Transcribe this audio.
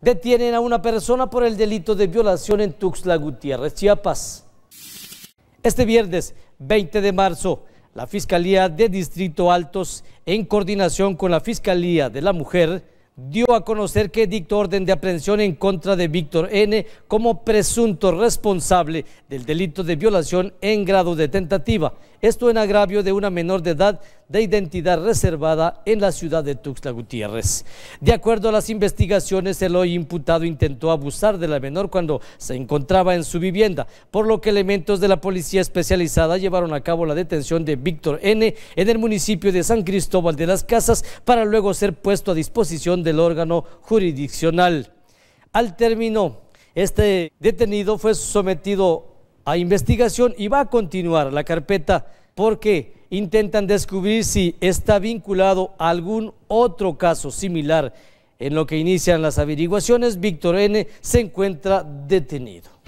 Detienen a una persona por el delito de violación en Tuxtla Gutiérrez, Chiapas. Este viernes 20 de marzo, la Fiscalía de Distrito Altos, en coordinación con la Fiscalía de la Mujer, dio a conocer que dictó orden de aprehensión en contra de Víctor N. como presunto responsable del delito de violación en grado de tentativa, esto en agravio de una menor de edad de identidad reservada en la ciudad de Tuxtla Gutiérrez. De acuerdo a las investigaciones, el hoy imputado intentó abusar de la menor cuando se encontraba en su vivienda, por lo que elementos de la policía especializada llevaron a cabo la detención de Víctor N. en el municipio de San Cristóbal de las Casas para luego ser puesto a disposición de el órgano jurisdiccional. Al término, este detenido fue sometido a investigación y va a continuar la carpeta porque intentan descubrir si está vinculado a algún otro caso similar. En lo que inician las averiguaciones, Víctor N. se encuentra detenido.